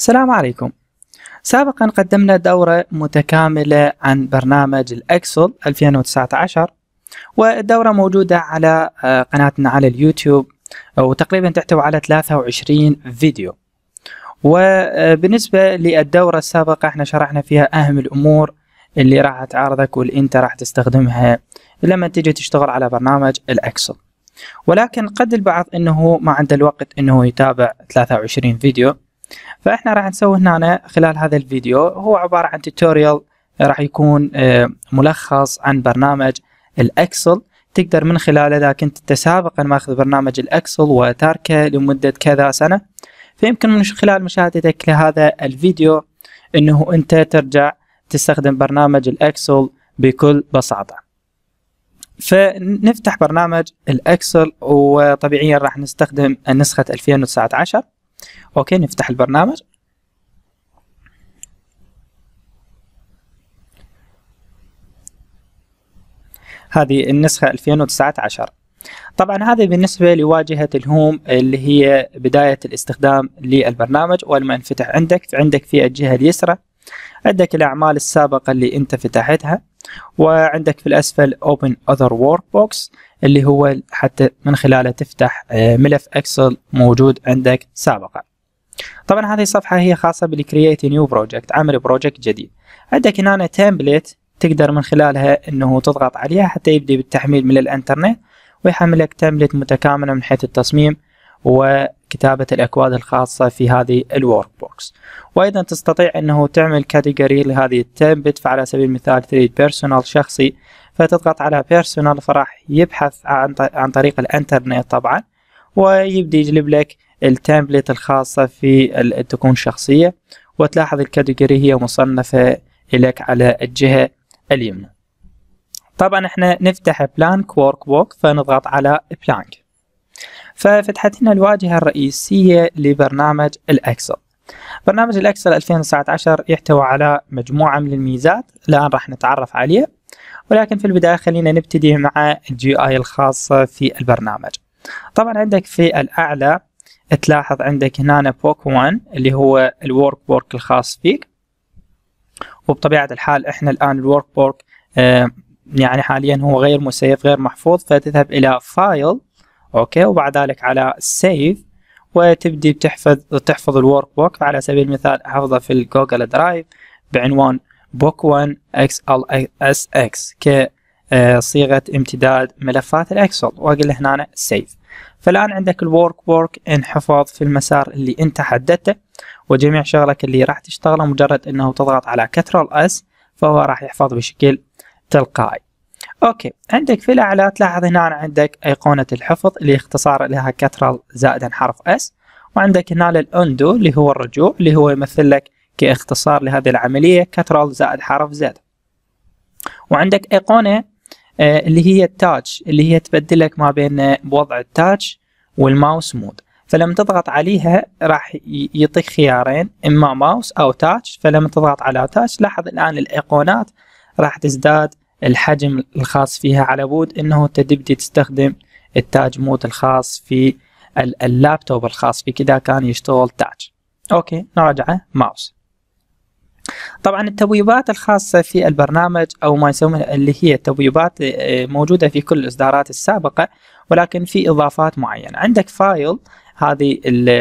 السلام عليكم سابقا قدمنا دورة متكاملة عن برنامج الأكسل 2019 والدورة موجودة على آه، قناتنا على اليوتيوب وتقريبا تحتوي على 23 فيديو وبالنسبة آه، للدورة السابقة احنا شرحنا فيها أهم الأمور اللي راح تعارضك واللي انت راح تستخدمها لما تجي تشتغل على برنامج الأكسل ولكن قد البعض انه ما عنده الوقت انه يتابع 23 فيديو فاحنا راح نسوي هنا خلال هذا الفيديو هو عبارة عن توتوريال راح يكون آه، ملخص عن برنامج الاكسل تقدر من خلاله اذا كنت تسابقا سابقا ماخذ برنامج الاكسل وتاركه لمده كذا سنه فيمكن من خلال مشاهدتك لهذا الفيديو انه انت ترجع تستخدم برنامج الاكسل بكل بساطه فنفتح برنامج الاكسل وطبيعيا راح نستخدم نسخه 2019 اوكي نفتح البرنامج هذه النسخة 2019 طبعا هذا بالنسبة لواجهة الهوم اللي هي بداية الاستخدام للبرنامج أول ما انفتح عندك عندك في الجهة اليسرى عندك الأعمال السابقة اللي أنت فتحتها وعندك في الأسفل Open Other Workbox اللي هو حتى من خلاله تفتح آه، ملف اكسل موجود عندك سابقا طبعا هذه الصفحه هي خاصه بالكرييت نيو بروجكت عمل بروجكت جديد عندك هنا تمبلت تقدر من خلالها انه تضغط عليها حتى يبدي بالتحميل من الانترنت ويحملك تمبلت متكامله من حيث التصميم وكتابة الأكواد الخاصة في هذه الورك بوكس وأيضا تستطيع أنه تعمل كاتيجوري لهذه التمبت فعلى سبيل المثال تريد بيرسونال شخصي فتضغط على بيرسونال فراح يبحث عن, عن طريق الانترنت طبعا ويبدي يجلب لك التمبلت الخاصة في تكون شخصية وتلاحظ الكاتيجوري هي مصنفة لك على الجهة اليمنى طبعا احنا نفتح بلانك ورك بوك فنضغط على بلانك ففتحت لنا الواجهة الرئيسية لبرنامج الأكسل برنامج الأكسل 2019 يحتوي على مجموعة من الميزات الآن راح نتعرف عليها ولكن في البداية خلينا نبتدي مع الجي آي الخاصة في البرنامج طبعا عندك في الأعلى تلاحظ عندك هنا بوك 1 اللي هو الورك بورك الخاص فيك وبطبيعة الحال احنا الآن الورك بورك آه، يعني حاليا هو غير مسيف غير محفوظ فتذهب إلى فايل اوكي وبعد ذلك على سيف وتبدي بتحفظ تحفظ الورك بوك على سبيل المثال احفظه في الجوجل درايف بعنوان بوك 1 اكس ال اس اكس كصيغه امتداد ملفات الاكسل واقول له هنا سيف فالان عندك الورك بوك انحفظ في المسار اللي انت حددته وجميع شغلك اللي راح تشتغله مجرد انه تضغط على كترول اس فهو راح يحفظ بشكل تلقائي اوكي عندك في الاعلى تلاحظ هنا عندك ايقونه الحفظ اللي اختصار لها كترال زائدا حرف اس وعندك هنا الاندو اللي هو الرجوع اللي هو يمثل لك كاختصار لهذه العمليه كترال زائد حرف زد وعندك ايقونه آه، اللي هي التاتش اللي هي تبدلك ما بين بوضع آه، التاتش والماوس مود فلما تضغط عليها راح يعطيك خيارين اما ماوس او تاتش فلما تضغط على تاتش لاحظ الان الايقونات راح تزداد الحجم الخاص فيها على بود انه تبدي تستخدم التاج موت الخاص في اللابتوب الخاص في كذا كان يشتغل تاج اوكي نراجعه ماوس طبعا التبويبات الخاصة في البرنامج أو ما يسمونه اللي هي التبويبات آه، موجودة في كل الإصدارات السابقة ولكن في إضافات معينة عندك فايل هذه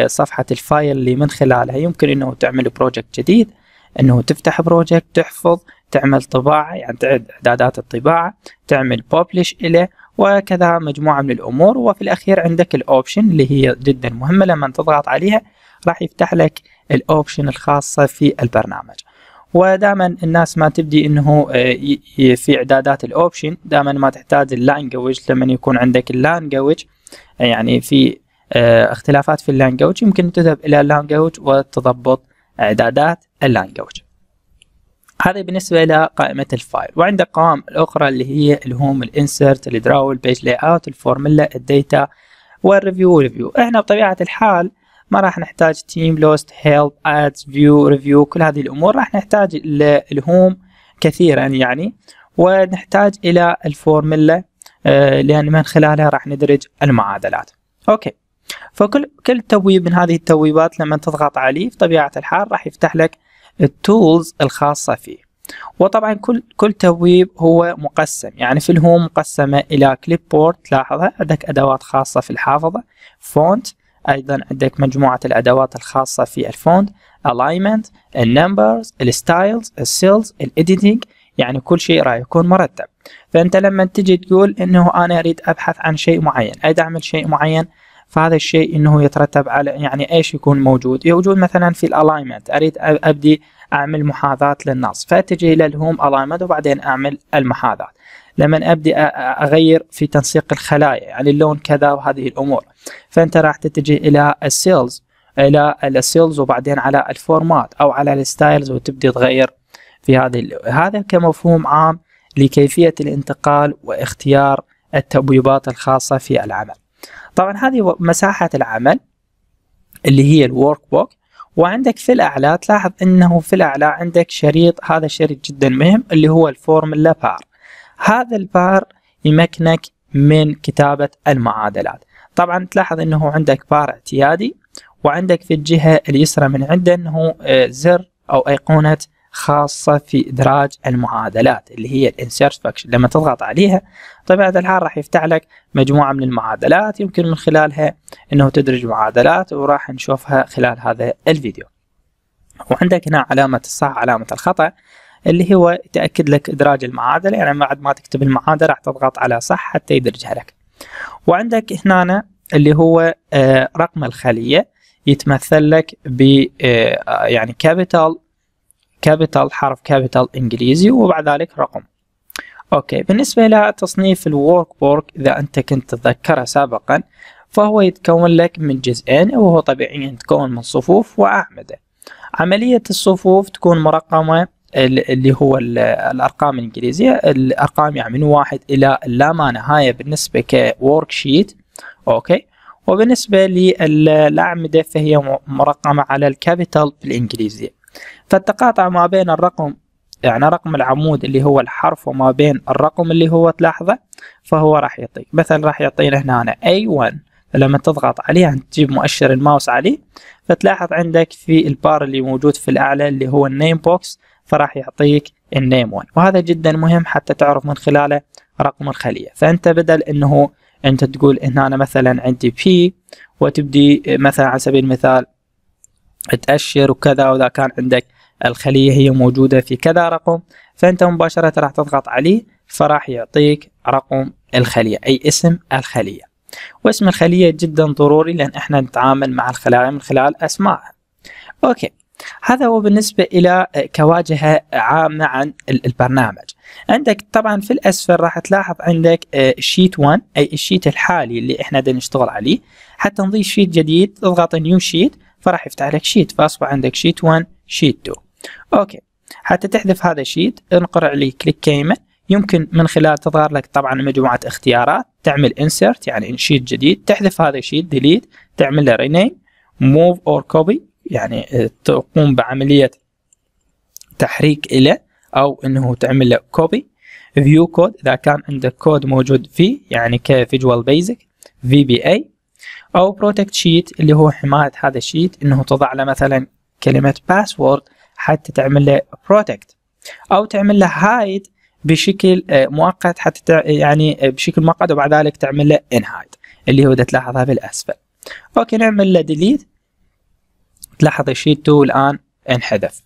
صفحة الفايل اللي من خلالها يمكن أنه تعمل بروجكت جديد أنه تفتح بروجكت تحفظ تعمل طباعة يعني تعد إعدادات الطباعة تعمل بوبليش إليه وكذا مجموعة من الأمور وفي الأخير عندك الأوبشن اللي هي جدا مهمة لما تضغط عليها راح يفتح لك الأوبشن الخاصة في البرنامج ودائما الناس ما تبدي انه آه، في اعدادات الاوبشن دائما ما تحتاج اللانجوج لما يكون عندك اللانجوج يعني في آه، اختلافات في اللانجوج يمكن تذهب الى اللانجوج وتضبط اعدادات اللانجوج هذا بالنسبة إلى قائمة الفايل وعند القوائم الأخرى اللي هي اللي هم الانسرت الدراو البيج لاي اوت الفورمولا الديتا والريفيو ريفيو احنا بطبيعة الحال ما راح نحتاج تيم لوست هيلب ادز فيو ريفيو كل هذه الأمور راح نحتاج الهوم كثيرا يعني ونحتاج إلى الفورمولا آه، لأن من خلالها راح ندرج المعادلات أوكي فكل كل تبويب من هذه التبويبات لما تضغط عليه بطبيعة الحال راح يفتح لك التولز الخاصة فيه وطبعا كل كل تبويب هو مقسم يعني في الهوم مقسمة إلى كليب بورد تلاحظها عندك أدوات خاصة في الحافظة فونت أيضا عندك مجموعة الأدوات الخاصة في الفونت alignment النمبرز الستايلز السيلز الإديتنج يعني كل شيء راح يكون مرتب فأنت لما تجي تقول أنه أنا أريد أبحث عن شيء معين أريد أعمل شيء معين فهذا الشيء انه يترتب على يعني ايش يكون موجود يوجد إيه، مثلا في الالايمنت اريد ابدي اعمل محاذاة للنص فاتجه الى الهوم الايمنت وبعدين اعمل المحاذاة لما ابدي اغير في تنسيق الخلايا يعني اللون كذا وهذه الامور فانت راح تتجه الى السيلز الى السيلز وبعدين على الفورمات او على الستايلز وتبدي تغير في هذه هذا كمفهوم عام لكيفية الانتقال واختيار التبويبات الخاصة في العمل طبعا هذه مساحة العمل اللي هي الورك بوك وعندك في الأعلى تلاحظ أنه في الأعلى عندك شريط هذا شريط جدا مهم اللي هو الفورمولا بار هذا البار يمكنك من كتابة المعادلات طبعا تلاحظ أنه عندك بار اعتيادي وعندك في الجهة اليسرى من عنده أنه آه، زر أو أيقونة خاصة في إدراج المعادلات اللي هي الانسيرش فاكشن لما تضغط عليها هذا الحال راح يفتح لك مجموعة من المعادلات يمكن من خلالها أنه تدرج معادلات وراح نشوفها خلال هذا الفيديو وعندك هنا علامة الصح علامة الخطأ اللي هو تأكد لك إدراج المعادلة يعني بعد ما تكتب المعادلة راح تضغط على صح حتى يدرجها لك وعندك هنا اللي هو آه، رقم الخلية يتمثل لك ب آه، يعني كابيتال كابيتال حرف كابيتال انجليزي وبعد ذلك رقم اوكي بالنسبه الى تصنيف الورك بورك اذا انت كنت تتذكره سابقا فهو يتكون لك من جزئين وهو طبيعيا يتكون من صفوف واعمده عمليه الصفوف تكون مرقمه اللي هو الارقام الانجليزيه الارقام يعني من واحد الى ما نهايه بالنسبه كورك شيت اوكي وبالنسبه للاعمده فهي مرقمه على الكابيتال بالانجليزية فالتقاطع ما بين الرقم يعني رقم العمود اللي هو الحرف وما بين الرقم اللي هو تلاحظه فهو راح يعطيك مثلا راح يعطينا هنا أنا A1 فلما تضغط عليه يعني تجيب مؤشر الماوس عليه فتلاحظ عندك في البار اللي موجود في الأعلى اللي هو النيم بوكس فراح يعطيك النيم 1 وهذا جدا مهم حتى تعرف من خلاله رقم الخلية فأنت بدل أنه أنت تقول هنا إن أنا مثلا عندي P وتبدي مثلا على سبيل المثال تأشر وكذا وإذا كان عندك الخلية هي موجودة في كذا رقم فأنت مباشرة راح تضغط عليه فراح يعطيك رقم الخلية أي اسم الخلية واسم الخلية جدا ضروري لأن احنا نتعامل مع الخلايا من خلال أسمائها أوكي هذا هو بالنسبة إلى كواجهة عامة عن البرنامج عندك طبعا في الأسفل راح تلاحظ عندك شيت آه، 1 أي الشيت الحالي اللي احنا نشتغل عليه حتى نضيف شيت جديد تضغط نيو شيت فراح يفتح لك شيت فاصبح عندك شيت 1 شيت 2 اوكي حتى تحذف هذا الشيت انقر عليه كليك كيمه يمكن من خلال تظهر لك طبعا مجموعه اختيارات تعمل انسرت يعني شيت جديد تحذف هذا الشيت ديليت تعمل له رينيم موف اور كوبي يعني آه، تقوم بعمليه تحريك له او انه تعمل له كوبي فيو كود اذا كان عندك كود موجود فيه يعني كفيجوال بيزك في بي اي او بروتكت شيت اللي هو حمايه هذا الشيت انه تضع له مثلا كلمه باسورد حتى تعمل له بروتكت او تعمل له هايد بشكل آه، مؤقت حتى يعني آه، بشكل مؤقت وبعد ذلك تعمل له ان هايد اللي هو تلاحظها في الاسفل اوكي نعمل له ديليت تلاحظ الشيت 2 الان انحذف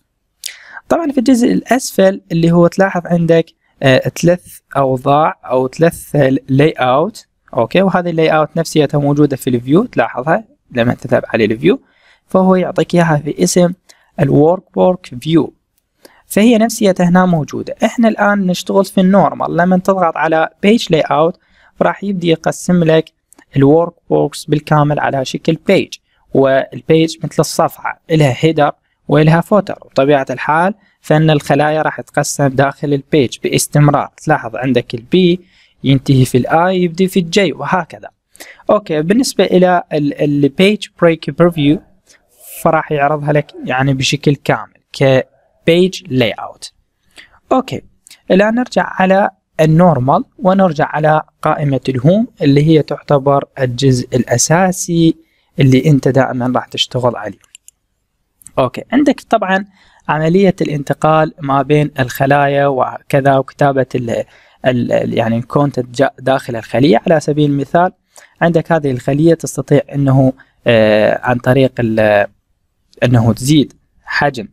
طبعا في الجزء الاسفل اللي هو تلاحظ عندك آه، ثلاث اوضاع او ثلاث لاي اوت اوكي وهذه اللاي اوت نفسيتها موجوده في الفيو تلاحظها لما تذهب على الفيو فهو يعطيك اياها في اسم الورك بورك فيو فهي نفسيتها هنا موجودة احنا الآن نشتغل في النورمال لما تضغط على لاي اوت راح يبدي يقسم لك الورك بوكس بالكامل على شكل بيج والبيج مثل الصفحة إلها هيدر وإلها فوتر وطبيعة الحال فإن الخلايا راح تقسم داخل البيج باستمرار تلاحظ عندك البي ينتهي في الاي يبدأ في الجي وهكذا اوكي بالنسبة الى البيج بريك بريفيو فراح يعرضها لك يعني بشكل كامل كبيج لاي اوت اوكي الان نرجع على النورمال ونرجع على قائمة الهوم اللي هي تعتبر الجزء الأساسي اللي أنت دائما راح تشتغل عليه أوكي عندك طبعا عملية الانتقال ما بين الخلايا وكذا وكتابة يعني الكونتنت داخل الخليه على سبيل المثال عندك هذه الخليه تستطيع انه آه، عن طريق انه تزيد حجم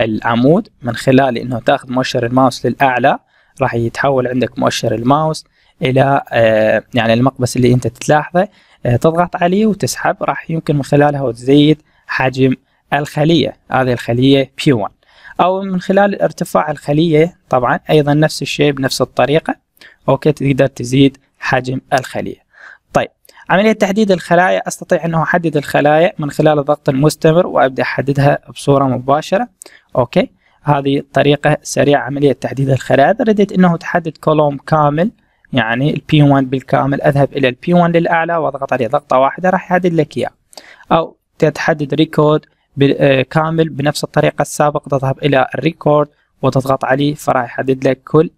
العمود من خلال انه تاخذ مؤشر الماوس للاعلى راح يتحول عندك مؤشر الماوس الى آه، يعني المقبس اللي انت تلاحظه آه، تضغط عليه وتسحب راح يمكن من خلالها تزيد حجم الخليه هذه الخليه بي 1 أو من خلال ارتفاع الخلية طبعا أيضا نفس الشيء بنفس الطريقة أوكي تقدر تزيد حجم الخلية طيب عملية تحديد الخلايا أستطيع أنه أحدد الخلايا من خلال الضغط المستمر وأبدأ أحددها بصورة مباشرة أوكي هذه طريقة سريعة عملية تحديد الخلايا إذا رديت أنه تحدد كولوم كامل يعني البي 1 بالكامل أذهب إلى البي 1 للأعلى وأضغط عليه ضغطة واحدة راح يحدد لك إياه أو تحدد ريكورد آه، كامل بنفس الطريقة السابقة تذهب إلى الريكورد وتضغط عليه فراح يحدد لك كل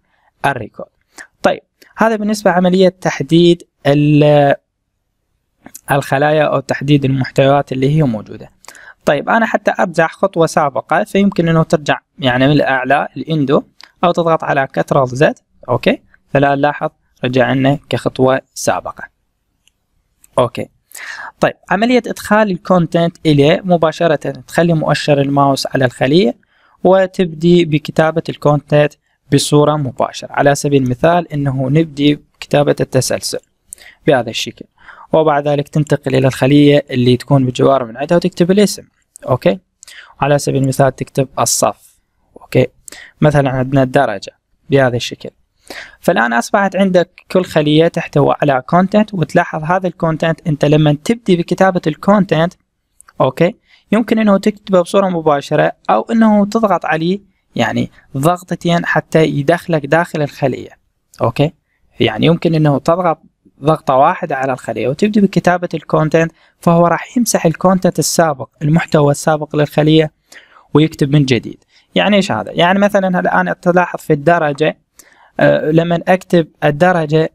الريكورد طيب هذا بالنسبة عملية تحديد الخلايا أو تحديد المحتويات اللي هي موجودة طيب أنا حتى أرجع خطوة سابقة فيمكن أنه ترجع يعني من الأعلى الإندو أو تضغط على كترال زد أوكي فلا لاحظ رجع لنا كخطوة سابقة أوكي طيب عملية إدخال الكونتنت إليه مباشرة تخلي مؤشر الماوس على الخلية وتبدي بكتابة الكونتنت بصورة مباشرة على سبيل المثال أنه نبدي بكتابة التسلسل بهذا الشكل وبعد ذلك تنتقل إلى الخلية اللي تكون بجوار من عندها وتكتب الاسم أوكي على سبيل المثال تكتب الصف أوكي مثلا عندنا الدرجة بهذا الشكل فالان اصبحت عندك كل خليه تحتوي على كونتنت وتلاحظ هذا الكونتنت انت لما تبدي بكتابه الكونتنت اوكي يمكن انه تكتبه بصوره مباشره او انه تضغط عليه يعني ضغطتين حتى يدخلك داخل الخليه اوكي يعني يمكن انه تضغط ضغطه واحده على الخليه وتبدي بكتابه الكونتنت فهو راح يمسح الكونتنت السابق المحتوى السابق للخليه ويكتب من جديد يعني ايش هذا يعني مثلا الان تلاحظ في الدرجه آه، لما اكتب الدرجه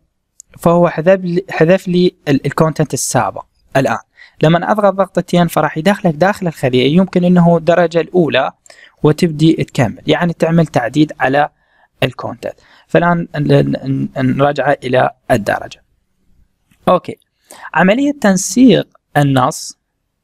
فهو حذف لي حذف لي الكونتنت السابق الان لما اضغط ضغطتين فراح يدخلك داخل الخليه يمكن انه الدرجه الاولى وتبدي تكمل يعني تعمل تعديل على الكونتنت فالان نراجع الى الدرجه اوكي عمليه تنسيق النص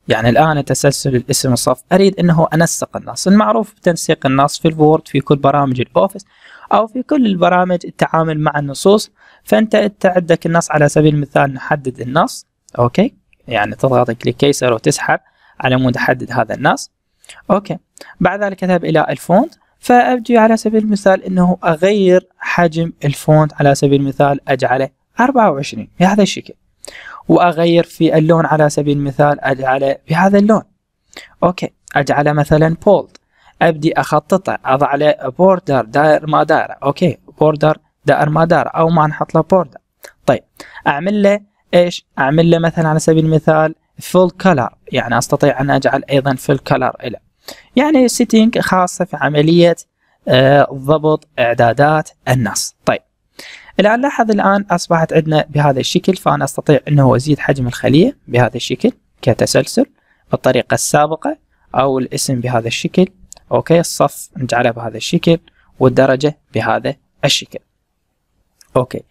يعني الان تسلسل الاسم الصف اريد انه انسق النص المعروف بتنسيق النص في الوورد في كل برامج الاوفيس أو في كل البرامج التعامل مع النصوص فأنت أنت عندك النص على سبيل المثال نحدد النص أوكي يعني تضغط كليك ايسر وتسحب على مود أحدد هذا النص أوكي بعد ذلك أذهب إلى الفونت فأبدي على سبيل المثال أنه أغير حجم الفونت على سبيل المثال أجعله 24 بهذا الشكل وأغير في اللون على سبيل المثال أجعله بهذا اللون أوكي أجعله مثلا بولد ابدي اخططه اضع له بوردر دائر ما دائره اوكي بوردر دائر ما دائره او ما نحط له بوردر طيب اعمل له ايش اعمل له مثلا على سبيل المثال فول كلر يعني استطيع ان اجعل ايضا فول كلر له يعني سيتنج خاصه في عمليه آه ضبط اعدادات النص طيب الآن لاحظ الآن أصبحت عندنا بهذا الشكل فأنا أستطيع أنه أزيد حجم الخلية بهذا الشكل كتسلسل بالطريقة السابقة أو الاسم بهذا الشكل أوكي الصف نجعله بهذا الشكل والدرجة بهذا الشكل اوكي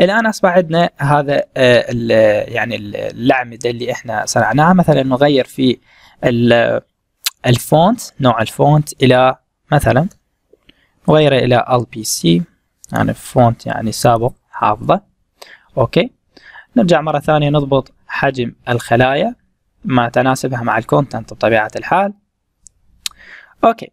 الان اصبح عندنا هذا آه، الـ يعني الاعمده اللي احنا صنعناها مثلا نغير في الفونت نوع الفونت الى مثلا نغيره الى ال بي سي يعني فونت يعني سابق حافظه اوكي نرجع مره ثانيه نضبط حجم الخلايا ما تناسبها مع الكونتنت بطبيعه الحال اوكي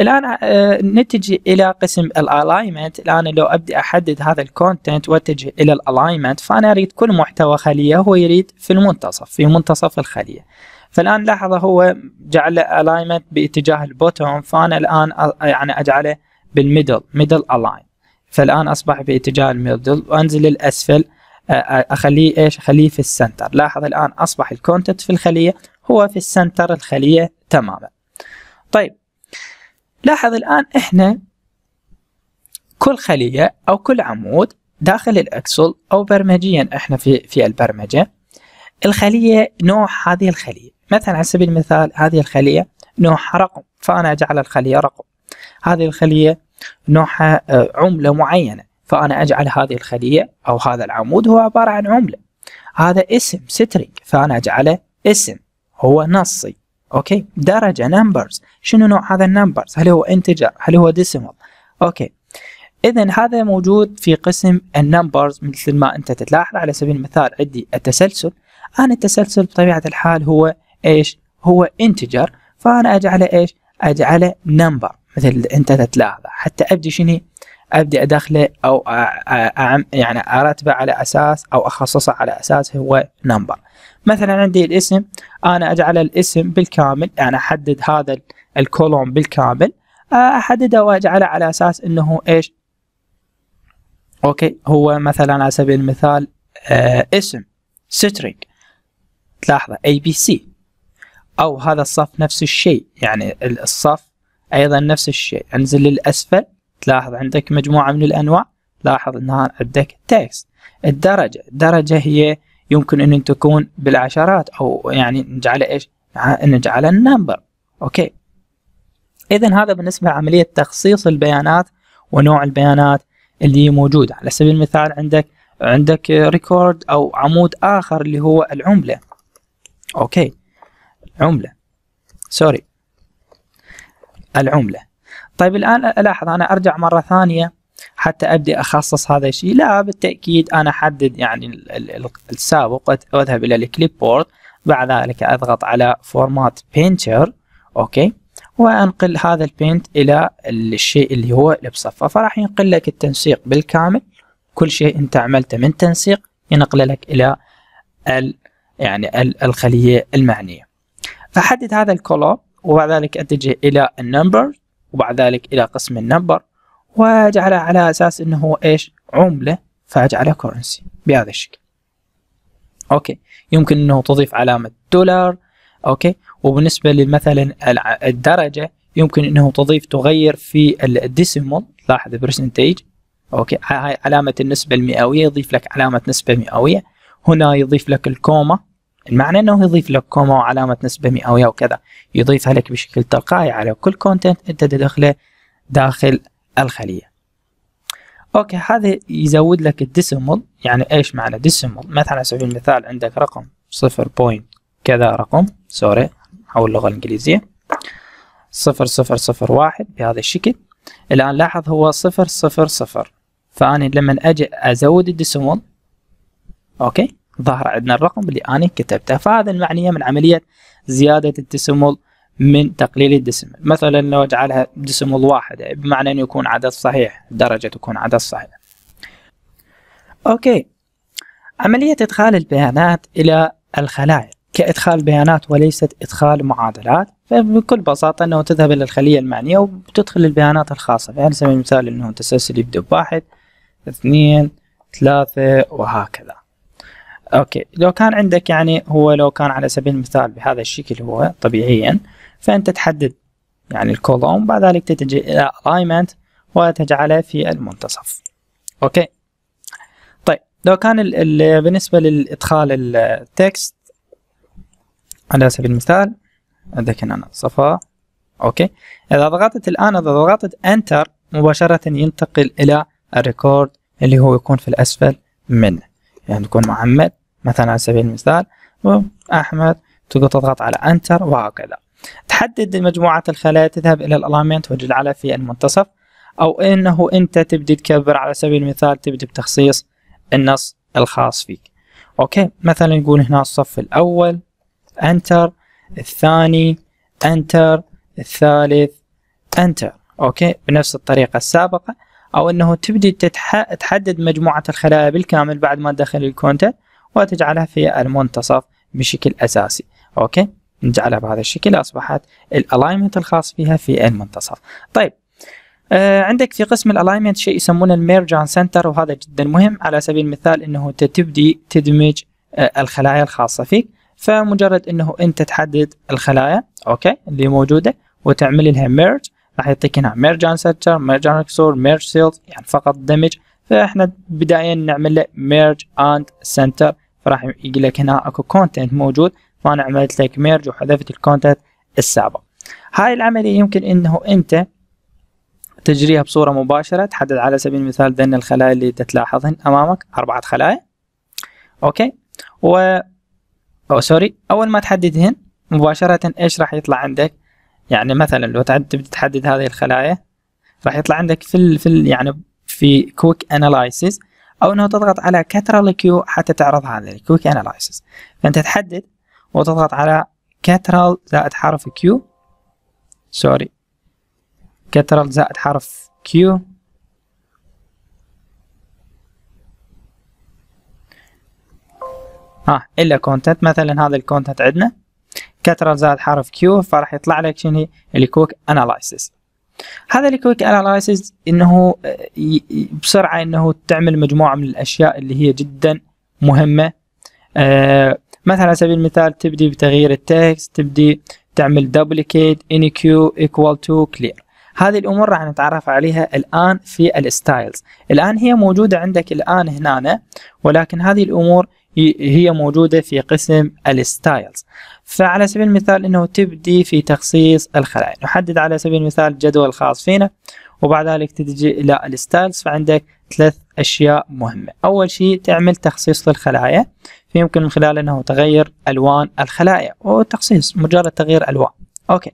الان آه، نتجي الى قسم الالاينمنت الان لو ابدي احدد هذا الكونتنت واتجه الى الالاينمنت فانا اريد كل محتوى خليه هو يريد في المنتصف في منتصف الخليه فالان لاحظ هو جعل الالاينمنت باتجاه البوتوم فانا الان آه، يعني اجعله بالميدل ميدل الاين فالان اصبح باتجاه الميدل وانزل الاسفل آه، اخليه ايش اخليه في السنتر لاحظ الان اصبح الكونتنت في الخليه هو في السنتر الخليه تماما طيب لاحظ الآن إحنا كل خلية أو كل عمود داخل الأكسل أو برمجيا إحنا في في البرمجة الخلية نوع هذه الخلية مثلا على سبيل المثال هذه الخلية نوعها رقم فأنا أجعل الخلية رقم هذه الخلية نوعها آه، عملة معينة فأنا أجعل هذه الخلية أو هذا العمود هو عبارة عن عملة هذا اسم سترينج فأنا أجعله اسم هو نصي اوكي درجه نمبرز شنو نوع هذا النمبرز هل هو انتجر هل هو ديسيمال اوكي اذا هذا موجود في قسم النمبرز مثل ما انت تلاحظ على سبيل المثال عندي التسلسل انا التسلسل بطبيعه الحال هو ايش هو انتجر فانا اجعله ايش اجعله نمبر مثل انت تلاحظه حتى ابدي شنو ابدي ادخله او أعم يعني ارتبه على اساس او اخصصه على اساس هو نمبر مثلا عندي الاسم انا اجعل الاسم بالكامل يعني احدد هذا الكولوم بالكامل آه، احدده واجعله على اساس انه ايش اوكي هو مثلا على سبيل المثال آه اسم سترينج تلاحظه اي بي سي او هذا الصف نفس الشيء يعني الصف ايضا نفس الشيء انزل للاسفل تلاحظ عندك مجموعه من الانواع لاحظ انها عندك تكست الدرجه الدرجه هي يمكن ان تكون بالعشرات او يعني نجعل ايش نجعل النمبر اوكي اذا هذا بالنسبه لعمليه تخصيص البيانات ونوع البيانات اللي موجوده على سبيل المثال عندك عندك ريكورد او عمود اخر اللي هو العمله اوكي عمله سوري العمله طيب الان الاحظ انا ارجع مره ثانيه حتى ابدي اخصص هذا الشيء لا بالتاكيد انا احدد يعني السابق واذهب الى الكليب بورد بعد ذلك اضغط على فورمات بينتر اوكي وانقل هذا البينت الى الشيء اللي هو بصفه فراح ينقل لك التنسيق بالكامل كل شيء انت عملته من تنسيق ينقله لك الى ال يعني ال الخليه المعنيه فحدد هذا الكولوم وبعد ذلك اتجه الى النمبر وبعد ذلك الى قسم النمبر واجعلها على اساس انه هو ايش عمله فاجعلها كورنسي بهذا الشكل اوكي يمكن انه تضيف علامه دولار اوكي وبالنسبه لمثلا الدرجه يمكن انه تضيف تغير في الديسيمال لاحظ البرسنتج اوكي هاي علامه النسبه المئويه يضيف لك علامه نسبه مئويه هنا يضيف لك الكوما المعنى انه يضيف لك كوما وعلامه نسبه مئويه وكذا يضيفها لك بشكل تلقائي على كل كونتنت انت تدخله داخل الخلية أوكي هذا يزود لك الديسيمال يعني إيش معنى ديسيمال مثلا على سبيل المثال عندك رقم صفر بوينت كذا رقم سوري أو اللغة الإنجليزية صفر صفر صفر واحد بهذا الشكل الآن لاحظ هو صفر صفر صفر فاني لما أجي أزود الديسيمال أوكي ظهر عندنا الرقم اللي أنا كتبته فهذا المعنية من عملية زيادة الديسيمال من تقليل الدسم مثلا لو اجعلها دسم واحدة يعني بمعنى انه يكون عدد صحيح درجة تكون عدد صحيح اوكي عملية ادخال البيانات الى الخلايا كادخال بيانات وليست ادخال معادلات فبكل بساطة انه تذهب الى الخلية المعنية وتدخل البيانات الخاصة فعلى سبيل المثال انه تسلسل يبدأ بواحد اثنين ثلاثة وهكذا اوكي لو كان عندك يعني هو لو كان على سبيل المثال بهذا الشكل هو طبيعيا فأنت تحدد يعني الكولوم بعد ذلك تتجه إلى alignment وتجعله في المنتصف أوكي طيب لو كان الـ ال بالنسبة لإدخال التكست على سبيل المثال عندك هنا صفحة أوكي إذا ضغطت الآن إذا ضغطت Enter مباشرة ينتقل إلى الريكورد اللي هو يكون في الأسفل منه يعني تكون محمد مثلا على سبيل المثال وأحمد تقدر تضغط على Enter وهكذا تحدد مجموعة الخلايا تذهب إلى الألامنت وتجعلها في المنتصف أو أنه أنت تبدي تكبر على سبيل المثال تبدي بتخصيص النص الخاص فيك أوكي مثلا نقول هنا الصف الأول أنتر الثاني أنتر الثالث أنتر أوكي بنفس الطريقة السابقة أو أنه تبدي تحدد مجموعة الخلايا بالكامل بعد ما تدخل الكونتنت وتجعلها في المنتصف بشكل أساسي أوكي نجعلها بهذا الشكل أصبحت الألاينمنت الخاص بها في المنتصف طيب آه عندك في قسم الالاينمنت شيء يسمونه الميرجان سنتر وهذا جدا مهم على سبيل المثال انه تبدي تدمج آه الخلايا الخاصه فيك فمجرد انه انت تحدد الخلايا اوكي اللي موجوده وتعمل لها ميرج راح يعطيك هنا ميرجان سنتر ميرجان اكسور ميرج سيلز يعني فقط دمج فاحنا بدايه نعمل له ميرج اند سنتر فراح يجي لك هنا اكو كونتنت موجود فأنا عملت لك ميرج وحذفت الكونتنت السابق هاي العملية يمكن انه انت تجريها بصورة مباشرة تحدد على سبيل المثال ذن الخلايا اللي تلاحظهن امامك اربعة خلايا اوكي و أو سوري اول ما تحددهن مباشرة ايش راح يطلع عندك يعني مثلا لو تبدي تحدد هذه الخلايا راح يطلع عندك في ال في ال يعني في كويك اناليسيس او انه تضغط على كاترال الكيو حتى تعرض هذا الكويك اناليسيس فانت تحدد وتضغط على كاترال زائد حرف Q سوري كاترال زائد حرف Q ها آه. الا كونتنت مثلا هذا الكونتنت عندنا كترال زائد حرف Q فراح يطلع لك شنو الكويك اناليسيس هذا الكويك اناليسيس انه بسرعه انه تعمل مجموعه من الاشياء اللي هي جدا مهمه آه، مثلا على سبيل المثال تبدي بتغيير التكست تبدي تعمل دوبليكيت ان كيو ايكوال تو كلير هذه الامور راح نتعرف عليها الان في الستايلز الان هي موجوده عندك الان هنا ولكن هذه الامور هي موجودة في قسم الستايلز فعلى سبيل المثال انه تبدي في تخصيص الخلايا نحدد على سبيل المثال جدول خاص فينا وبعد ذلك تجي الى الستايلز فعندك ثلاث اشياء مهمة اول شيء تعمل تخصيص للخلايا فيمكن من خلاله أنه تغير ألوان الخلايا وتخصيص مجرد تغيير ألوان أوكي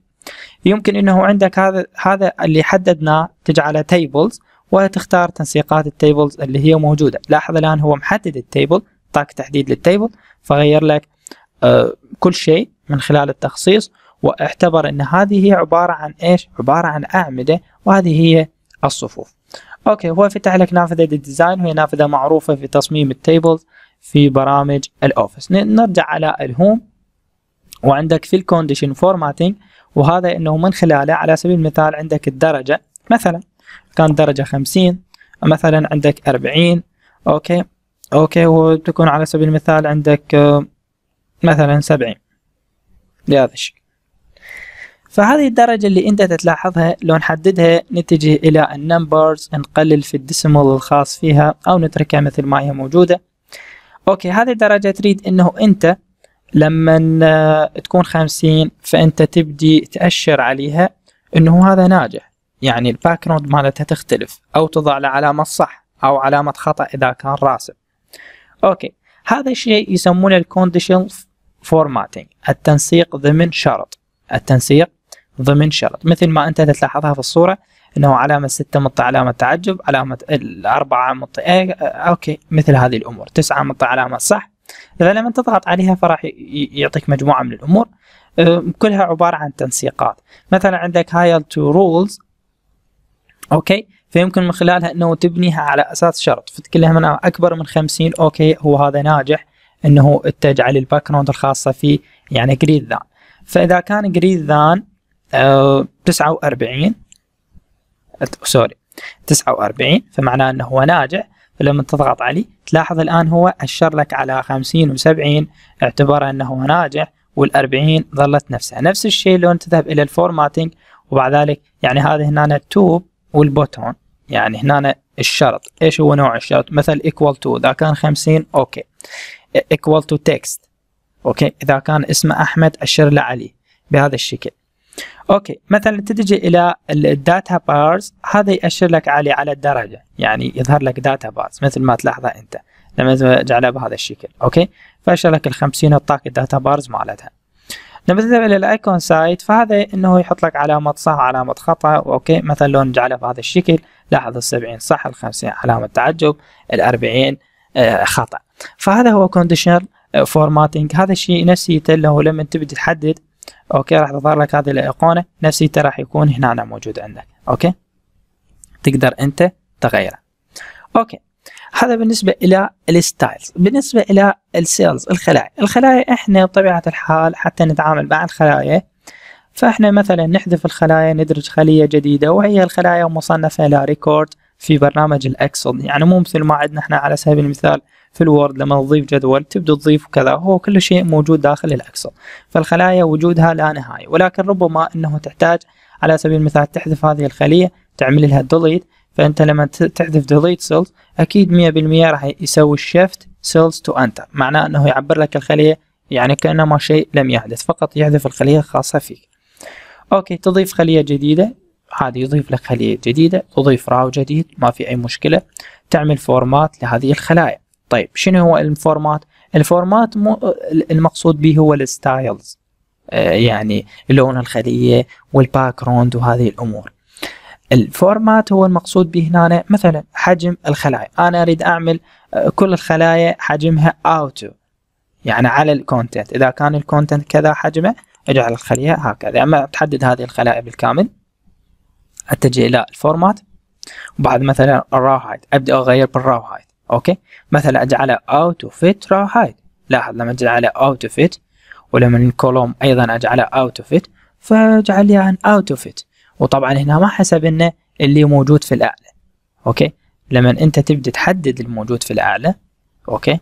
يمكن أنه عندك هذا هذا اللي حددناه تجعله تيبلز وتختار تنسيقات التيبلز اللي هي موجودة لاحظ الآن هو محدد التيبل طاق تحديد للتيبل فغير لك آه كل شيء من خلال التخصيص واعتبر ان هذه هي عبارة عن ايش عبارة عن اعمدة وهذه هي الصفوف اوكي هو فتح لك نافذة الديزاين وهي نافذة معروفة في تصميم التيبلز في برامج الاوفيس نرجع على الهوم وعندك في الكونديشن فورماتنج وهذا انه من خلاله على سبيل المثال عندك الدرجة مثلا كان درجة خمسين مثلا عندك أربعين اوكي اوكي وتكون على سبيل المثال عندك آه، مثلا سبعين بهذا الشكل فهذه الدرجة اللي انت تلاحظها لو نحددها نتجه الى النمبرز نقلل في الديسمال الخاص فيها او نتركها مثل ما هي موجودة اوكي هذه الدرجه تريد انه انت لما آه، تكون خمسين فانت تبدي تاشر عليها انه هذا ناجح يعني الباك جراوند مالتها تختلف او تضع له علامه صح او علامه خطا اذا كان راسب اوكي هذا الشيء يسمونه الكونديشن فورماتنج التنسيق ضمن شرط التنسيق ضمن شرط مثل ما انت تلاحظها في الصوره انه علامه سته مط علامه تعجب علامه الاربعه مط إيه، آه، اوكي مثل هذه الامور تسعه مط علامه صح اذا لما تضغط عليها فراح يعطيك مجموعه من الامور كلها عباره عن تنسيقات مثلا عندك هايل تو رولز اوكي فيمكن من خلالها انه تبنيها على اساس شرط فتكلها من اكبر من 50 اوكي هو هذا ناجح انه تجعل الباك جراوند الخاصه فيه يعني جريد ذان فاذا كان جريد ذان 49 سوري 49 فمعناه أنه هو ناجح فلما تضغط عليه تلاحظ الآن هو أشر لك على 50 و70 اعتبره أنه هو ناجح وال40 ظلت نفسها نفس الشيء لو أنت تذهب إلى الفورماتنج وبعد ذلك يعني هذا هنا التوب والبوتون يعني هنا الشرط ايش هو نوع الشرط مثل equal to اذا كان 50 اوكي equal to text اوكي اذا كان اسمه احمد اشر له عليه بهذا الشكل اوكي مثلا تجي الى الداتا بارز هذا يأشر لك علي على الدرجة يعني يظهر لك داتا بارز مثل ما تلاحظه انت لما اجعلها بهذا الشكل اوكي فأشر لك ال 50 وطاك الداتا بارز مالتها لما تذهب الى الايكون سايت فهذا انه يحط لك علامة صح علامة خطأ اوكي مثلا لو نجعلها بهذا الشكل لاحظ ال 70 صح ال 50 علامة تعجب ال 40 آه، خطأ فهذا هو كونديشنال آه، فورماتنج هذا الشيء نفسيته اللي هو لما تبي تحدد اوكي راح تظهر لك هذه الايقونه نفسيته راح يكون هنا موجود عندك اوكي تقدر انت تغيره اوكي هذا بالنسبة إلى الستايلز بالنسبة إلى السيلز الخلايا الخلايا إحنا بطبيعة الحال حتى نتعامل مع الخلايا فإحنا مثلا نحذف الخلايا ندرج خلية جديدة وهي الخلايا مصنفة إلى ريكورد في برنامج الأكسل يعني مو مثل ما عندنا إحنا على سبيل المثال في الوورد لما تضيف جدول تبدو تضيف كذا هو كل شيء موجود داخل الأكسل فالخلايا وجودها لا نهاية ولكن ربما أنه تحتاج على سبيل المثال تحذف هذه الخلية تعمل لها ديليت فأنت لما تحذف ديليت سيلز أكيد 100% راح يسوي الشيفت سيلز تو أنتر معناه أنه يعبر لك الخلية يعني كأنما شيء لم يحدث فقط يحذف الخلية الخاصة فيك أوكي تضيف خلية جديدة عادي يضيف لك خلية جديدة تضيف راو جديد ما في أي مشكلة تعمل فورمات لهذه الخلايا طيب شنو هو الفورمات الفورمات مو المقصود به هو الستايلز آه، يعني لون الخليه والباكروند وهذه الامور الفورمات هو المقصود به هنا مثلا حجم الخلايا انا اريد اعمل آه، كل الخلايا حجمها اوتو يعني على الكونتنت اذا كان الكونتنت كذا حجمه اجعل الخليه هكذا اما تحدد هذه الخلايا بالكامل اتجه الى الفورمات وبعد مثلا الراو هايت ابدا اغير بالراو هايت اوكي مثلا اجعلها اوت اوف فيت راح هايد لاحظ لما اجعلها اوت اوف فيت ولما الكولوم ايضا اجعلها اوت اوف فيت فاجعل يعني اوت اوف فيت وطبعا هنا ما حسب انه اللي موجود في الاعلى اوكي لما انت تبدا تحدد الموجود في الاعلى اوكي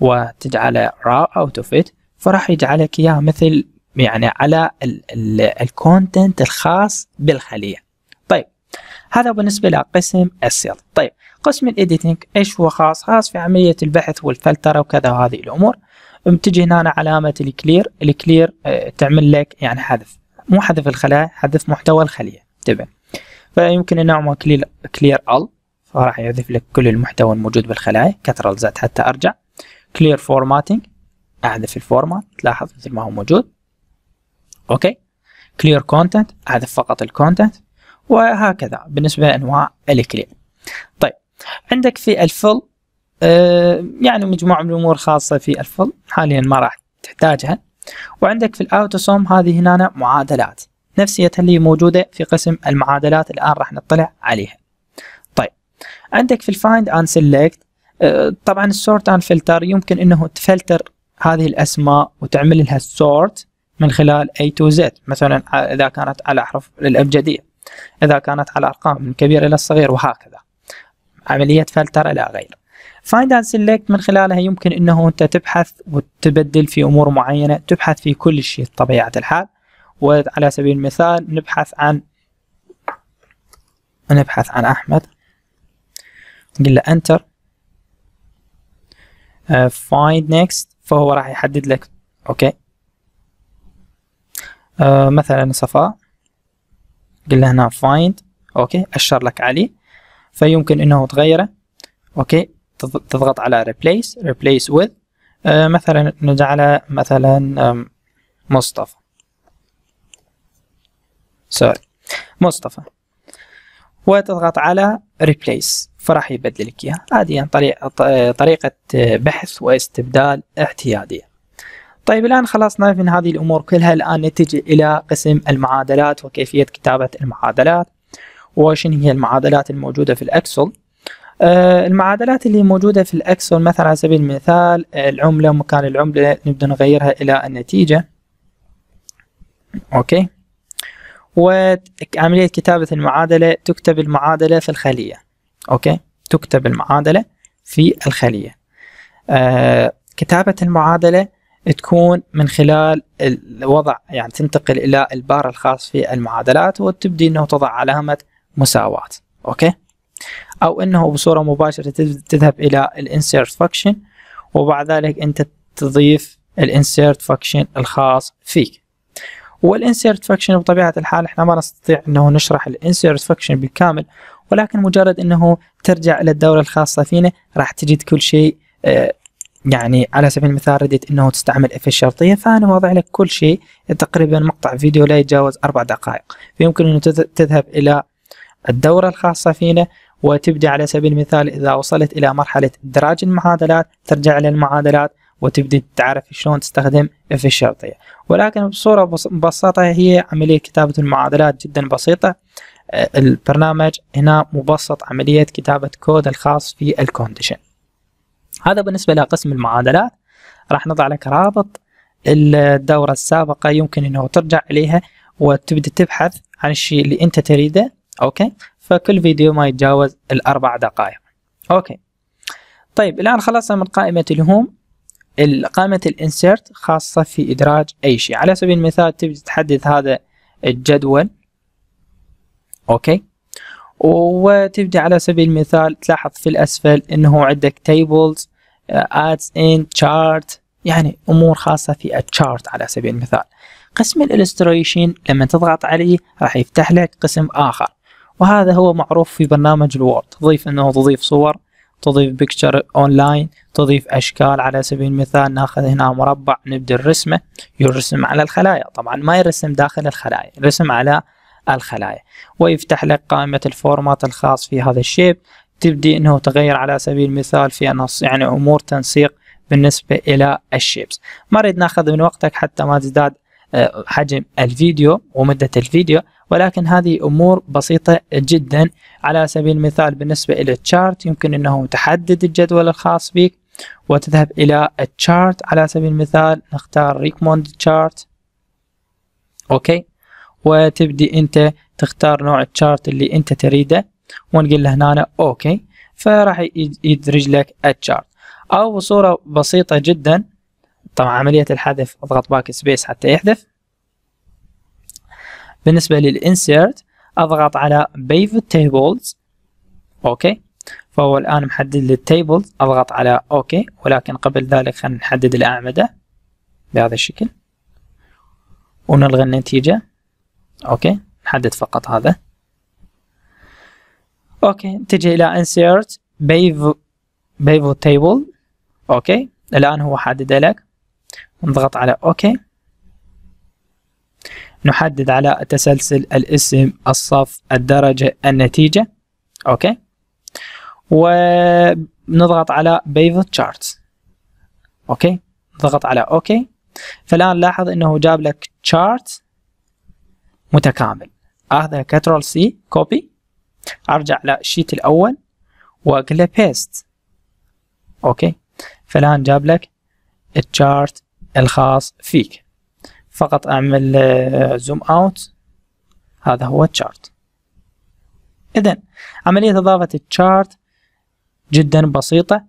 وتجعله را اوت اوف فيت فراح يجعلك اياه مثل يعني على الكونتنت الخاص بالخليه طيب هذا بالنسبه لقسم السيل طيب قسم الايديتنج ايش هو خاص خاص في عمليه البحث والفلتره وكذا وهذه الامور بتجي هنا علامه الكلير الكلير آه، تعمل لك يعني حذف مو حذف الخلايا حذف محتوى الخليه تبع فيمكن انه اعمل كلير كلير ال فراح يحذف لك كل المحتوى الموجود بالخلايا كثر الزات حتى ارجع كلير فورماتنج احذف الفورمات تلاحظ مثل ما هو موجود اوكي كلير كونتنت احذف فقط الكونتنت وهكذا بالنسبه لانواع الكلير طيب عندك في الفل آه، يعني مجموعة من الأمور خاصة في الفل حاليا ما راح تحتاجها وعندك في الأوتوسوم هذه هنا معادلات نفسيتها اللي موجودة في قسم المعادلات الآن راح نطلع عليها طيب عندك في الفايند اند سيلكت آه، طبعا السورت اند فلتر يمكن انه تفلتر هذه الاسماء وتعمل لها سورت من خلال A to Z مثلا اذا كانت على احرف الابجديه اذا كانت على ارقام من كبير الى الصغير وهكذا عملية فلتر إلى غيره فايند اند سيلكت من خلالها يمكن انه انت تبحث وتبدل في امور معينه تبحث في كل شيء بطبيعه الحال وعلى سبيل المثال نبحث عن نبحث عن احمد نقول له انتر فايند نيكست فهو راح يحدد لك اوكي uh, مثلا صفاء قل له هنا فايند اوكي اشر لك عليه فيمكن انه تغيره اوكي تضغط على replace replace with آه، مثلا نجعله مثلا مصطفى سوري مصطفى وتضغط على replace فراح يبدل لك اياها هذه يعني طريقة بحث واستبدال اعتيادية طيب الآن خلصنا من هذه الأمور كلها الآن نتجه إلى قسم المعادلات وكيفية كتابة المعادلات وشن هي المعادلات الموجودة في الأكسل آه، المعادلات اللي موجودة في الأكسل مثلا على سبيل المثال العملة مكان العملة نبدأ نغيرها إلى النتيجة أوكي وعملية كتابة المعادلة تكتب المعادلة في الخلية أوكي تكتب المعادلة في الخلية آه كتابة المعادلة تكون من خلال الوضع يعني تنتقل إلى البار الخاص في المعادلات وتبدي أنه تضع علامة مساواة اوكي او انه بصورة مباشرة تذهب الى الانسيرت فاكشن وبعد ذلك انت تضيف الانسيرت فاكشن الخاص فيك والانسيرت فاكشن بطبيعة الحال احنا ما نستطيع انه نشرح الانسيرت فاكشن بالكامل ولكن مجرد انه ترجع الى الدورة الخاصة فينا راح تجد كل شيء آه، يعني على سبيل المثال رديت انه تستعمل اف الشرطيه فانا واضع لك كل شيء تقريبا مقطع فيديو لا يتجاوز اربع دقائق فيمكن انه تذهب الى الدورة الخاصة فينا وتبدأ على سبيل المثال إذا وصلت إلى مرحلة إدراج المعادلات ترجع للمعادلات وتبدأ تعرف شلون تستخدم في الشرطية ولكن بصورة مبسطة هي عملية كتابة المعادلات جدا بسيطة آه، البرنامج هنا مبسط عملية كتابة كود الخاص في الكونديشن هذا بالنسبة لقسم المعادلات راح نضع لك رابط الدورة السابقة يمكن انه ترجع اليها وتبدأ تبحث عن الشيء اللي انت تريده اوكي فكل فيديو ما يتجاوز الاربع دقائق اوكي طيب الان خلصنا من قائمه الهوم قائمه الانسرت خاصه في ادراج اي شيء على سبيل المثال تبي تحدث هذا الجدول اوكي وتبدأ على سبيل المثال تلاحظ في الأسفل أنه عندك تيبلز ادز ان تشارت يعني أمور خاصة في التشارت على سبيل المثال قسم الالستريشن لما تضغط عليه راح يفتح لك قسم آخر وهذا هو معروف في برنامج الوورد تضيف انه تضيف صور تضيف بيكتشر اونلاين تضيف اشكال على سبيل المثال ناخذ هنا مربع نبدا الرسمه يرسم على الخلايا طبعا ما يرسم داخل الخلايا يرسم على الخلايا ويفتح لك قائمة الفورمات الخاص في هذا الشيب تبدي انه تغير على سبيل المثال في نص يعني امور تنسيق بالنسبة الى الشيبس ما اريد ناخذ من وقتك حتى ما تزداد آه، حجم الفيديو ومدة الفيديو ولكن هذه أمور بسيطة جدا على سبيل المثال بالنسبة إلى التشارت يمكن أنه تحدد الجدول الخاص بك وتذهب إلى التشارت على سبيل المثال نختار ريكموند تشارت أوكي وتبدي أنت تختار نوع التشارت اللي أنت تريده ونقول له هنا أوكي فراح يدرج لك التشارت أو بصورة بسيطة جدا طبعا عملية الحذف اضغط باك سبيس حتى يحذف بالنسبة للإنسيرت أضغط على بيفوت تيبلز أوكي فهو الآن محدد لي التيبلز أضغط على أوكي ولكن قبل ذلك خلينا نحدد الأعمدة بهذا الشكل ونلغي النتيجة أوكي نحدد فقط هذا أوكي تجي إلى Insert Pivot Table أوكي الآن هو حدد لك نضغط على أوكي نحدد على تسلسل الاسم الصف الدرجة النتيجة أوكي ونضغط على بيفوت شارت أوكي نضغط على أوكي فالآن لاحظ أنه جاب لك شارت متكامل أخذ كترول سي كوبي أرجع للشيت الأول وأقول له بيست أوكي فالآن جاب لك الشارت الخاص فيك فقط أعمل زوم آه، أوت هذا هو الشارت إذا عملية إضافة الشارت جدا بسيطة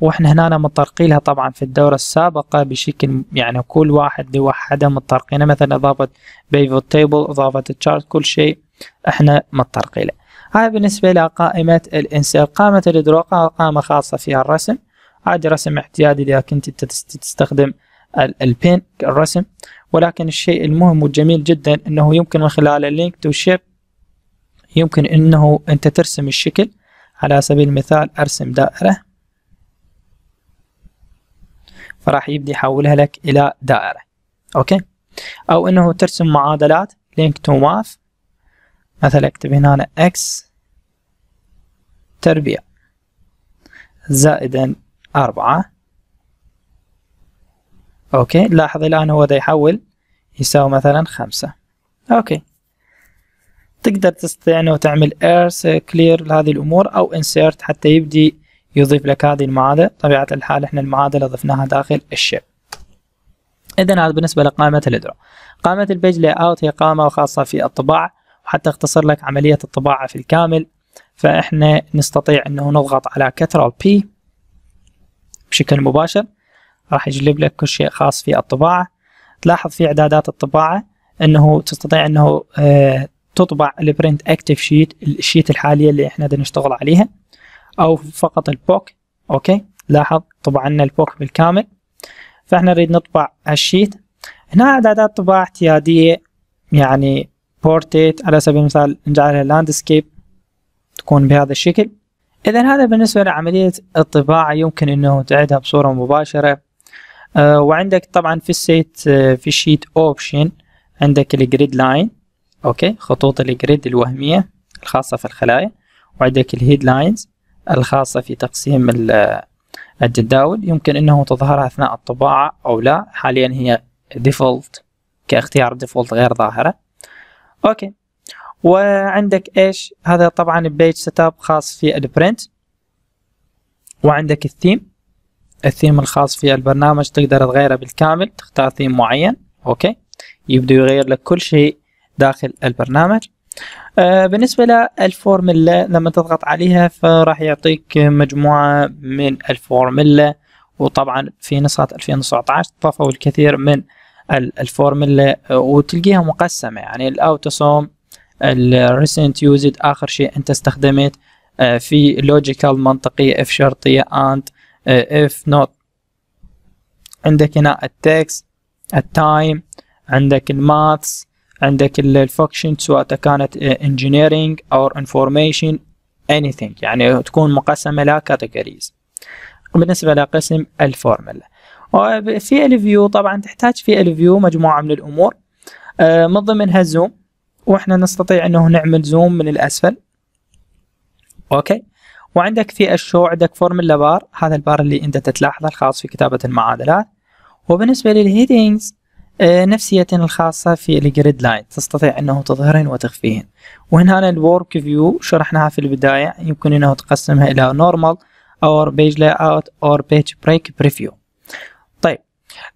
واحنا هنا مطرقين لها طبعا في الدورة السابقة بشكل يعني كل واحد لوحده مطرقينه مثلا إضافة بيفوت تيبل إضافة الشارت كل شيء احنا مطرقين له هاي بالنسبة لقائمة الانسير قائمة الادرو قائمة خاصة فيها الرسم عادي رسم احتيادي إذا كنت تستخدم البين الرسم ولكن الشيء المهم والجميل جدا أنه يمكن من خلال اللينك تو شيب يمكن أنه أنت ترسم الشكل على سبيل المثال أرسم دائرة فراح يبدي يحولها لك إلى دائرة أوكي أو أنه ترسم معادلات لينك تو ماث مثلا اكتب هنا أنا اكس تربيع زائدا أربعة اوكي لاحظ الان هو دا يحول يساوي مثلا خمسة اوكي تقدر تستطيع انه تعمل ايرس كلير لهذه الامور او انسيرت حتى يبدي يضيف لك هذه المعادلة طبيعة الحال احنا المعادلة ضفناها داخل الشيب اذا هذا بالنسبة لقائمة الادرو قائمة البيج لاي اوت هي قائمة خاصة في الطباعة وحتى اختصر لك عملية الطباعة في الكامل فاحنا نستطيع انه نضغط على كترول بي بشكل مباشر راح يجلب لك كل شيء خاص في الطباعة تلاحظ في إعدادات الطباعة أنه تستطيع أنه آه، تطبع البرنت اكتف شيت الشيت الحالية اللي احنا بدنا نشتغل عليها أو فقط البوك أوكي لاحظ طبعنا البوك بالكامل فاحنا نريد نطبع الشيت هنا إعدادات طباعة اعتيادية يعني بورتيت على سبيل المثال نجعلها لاندسكيب تكون بهذا الشكل إذا هذا بالنسبة لعملية الطباعة يمكن أنه تعدها بصورة مباشرة آه، وعندك طبعا في السيت آه، في الشيت اوبشن عندك الجريد لاين اوكي خطوط الجريد الوهميه الخاصه في الخلايا وعندك الهيد لاينز الخاصه في تقسيم آه، الجداول يمكن انه تظهرها اثناء الطباعه او لا حاليا هي ديفولت كاختيار ديفولت غير ظاهره اوكي وعندك ايش هذا طبعا البيج سيت اب خاص في البرنت وعندك الثيم الثيم الخاص في البرنامج تقدر تغيره بالكامل تختار ثيم معين اوكي يبدو يغير لك كل شيء داخل البرنامج آه بالنسبة للفورميلا لما تضغط عليها فراح يعطيك مجموعة من الفورميلا وطبعا في نسخة 2019 ضافوا الكثير من الفورميلا آه، وتلقيها مقسمة يعني الاوتوسوم الريسنت يوزد اخر شيء انت استخدمت آه، في لوجيكال منطقية اف شرطية اند Uh, if not عندك هنا التكست التايم عندك الماتس عندك الفوكشن سواء كانت uh, engineering or information anything يعني تكون مقسمة لا categories بالنسبة لقسم الفورمولا وفي الفيو طبعا تحتاج في الفيو مجموعة من الأمور uh, من ضمنها زوم واحنا نستطيع انه نعمل زوم من الاسفل اوكي وعندك في الشو عندك فورمولا بار هذا البار اللي انت تلاحظه الخاص في كتابة المعادلات وبالنسبة للهيدنجز آه، نفسية الخاصة في الجريد لاين تستطيع أنه تظهرهن وتخفيهن وهنا الورك فيو شرحناها في البداية يمكن أنه تقسمها إلى نورمال أو بيج لاي أوت أو بيج بريك بريفيو طيب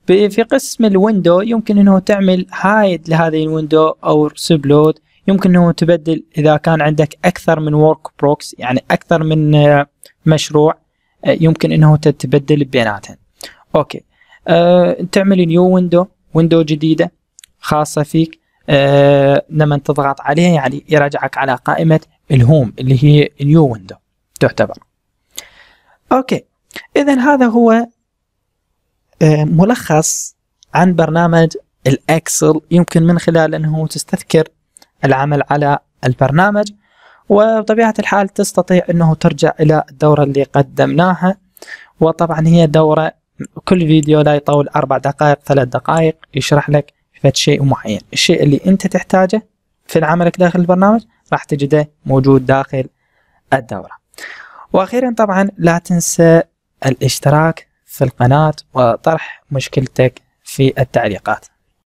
في قسم الويندو يمكن أنه تعمل هايد لهذه الويندو أو سبلود يمكن انه تبدل اذا كان عندك اكثر من ورك بروكس يعني اكثر من آه، مشروع آه، يمكن انه تتبدل بيناتهم اوكي أه تعمل نيو ويندو ويندو جديده خاصه فيك أه لما تضغط عليها يعني يرجعك على قائمه الهوم اللي هي نيو ويندو تعتبر اوكي اذا هذا هو أه ملخص عن برنامج الاكسل يمكن من خلال انه تستذكر العمل على البرنامج وبطبيعة الحال تستطيع أنه ترجع إلى الدورة اللي قدمناها وطبعا هي دورة كل فيديو لا يطول أربع دقائق ثلاث دقائق يشرح لك فد شيء معين الشيء اللي أنت تحتاجه في عملك داخل البرنامج راح تجده موجود داخل الدورة وأخيرا طبعا لا تنسى الاشتراك في القناة وطرح مشكلتك في التعليقات